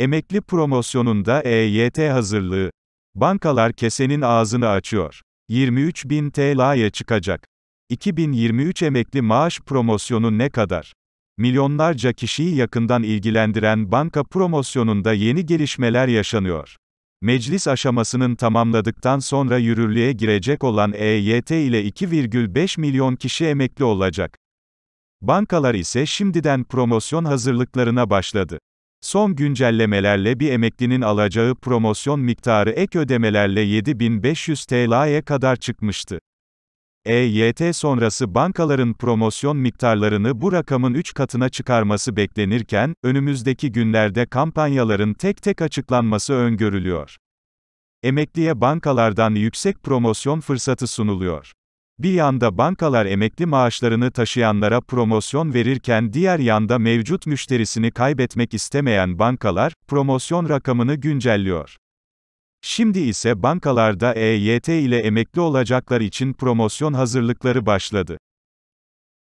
Emekli promosyonunda EYT hazırlığı. Bankalar kesenin ağzını açıyor. 23 bin TL'ye çıkacak. 2023 emekli maaş promosyonu ne kadar? Milyonlarca kişiyi yakından ilgilendiren banka promosyonunda yeni gelişmeler yaşanıyor. Meclis aşamasının tamamladıktan sonra yürürlüğe girecek olan EYT ile 2,5 milyon kişi emekli olacak. Bankalar ise şimdiden promosyon hazırlıklarına başladı. Son güncellemelerle bir emeklinin alacağı promosyon miktarı ek ödemelerle 7500 TL'ye kadar çıkmıştı. EYT sonrası bankaların promosyon miktarlarını bu rakamın 3 katına çıkarması beklenirken, önümüzdeki günlerde kampanyaların tek tek açıklanması öngörülüyor. Emekliye bankalardan yüksek promosyon fırsatı sunuluyor. Bir yanda bankalar emekli maaşlarını taşıyanlara promosyon verirken diğer yanda mevcut müşterisini kaybetmek istemeyen bankalar, promosyon rakamını güncelliyor. Şimdi ise bankalarda EYT ile emekli olacaklar için promosyon hazırlıkları başladı.